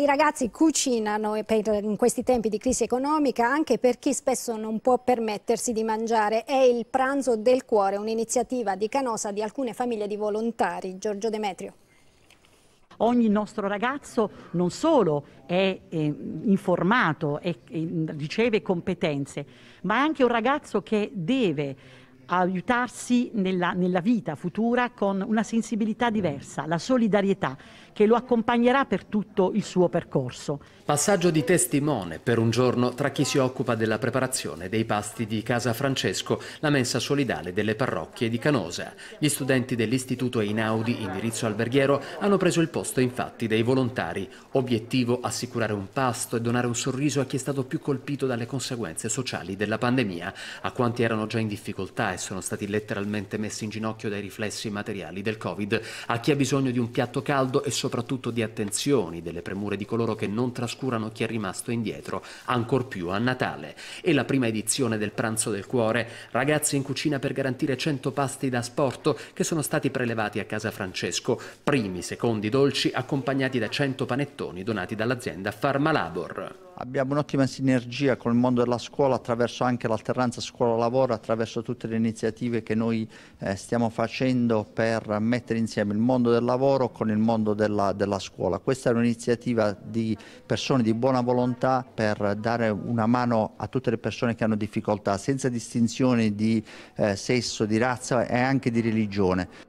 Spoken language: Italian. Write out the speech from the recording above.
I ragazzi cucinano in questi tempi di crisi economica anche per chi spesso non può permettersi di mangiare. È il pranzo del cuore, un'iniziativa di Canosa di alcune famiglie di volontari. Giorgio Demetrio ogni nostro ragazzo non solo è eh, informato e eh, riceve competenze, ma è anche un ragazzo che deve aiutarsi nella, nella vita futura con una sensibilità diversa, la solidarietà che lo accompagnerà per tutto il suo percorso. Passaggio di testimone per un giorno tra chi si occupa della preparazione dei pasti di Casa Francesco, la mensa solidale delle parrocchie di Canosa. Gli studenti dell'Istituto Einaudi, indirizzo alberghiero, hanno preso il posto infatti dei volontari. Obiettivo assicurare un pasto e donare un sorriso a chi è stato più colpito dalle conseguenze sociali della pandemia, a quanti erano già in difficoltà e sono stati letteralmente messi in ginocchio dai riflessi materiali del Covid. A chi ha bisogno di un piatto caldo e soprattutto di attenzioni, delle premure di coloro che non trascurano chi è rimasto indietro, ancor più a Natale. E la prima edizione del Pranzo del Cuore, ragazzi in cucina per garantire 100 pasti da sporto che sono stati prelevati a Casa Francesco, primi, secondi dolci accompagnati da 100 panettoni donati dall'azienda Labor. Abbiamo un'ottima sinergia con il mondo della scuola attraverso anche l'alternanza scuola-lavoro, attraverso tutte le iniziative che noi eh, stiamo facendo per mettere insieme il mondo del lavoro con il mondo della, della scuola. Questa è un'iniziativa di persone di buona volontà per dare una mano a tutte le persone che hanno difficoltà, senza distinzioni di eh, sesso, di razza e anche di religione.